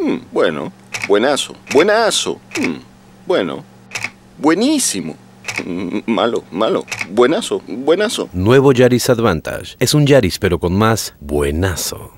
Mm, bueno, buenazo, buenazo. Mm, bueno, buenísimo. Mm, malo, malo, buenazo, buenazo. Nuevo Yaris Advantage. Es un Yaris pero con más buenazo.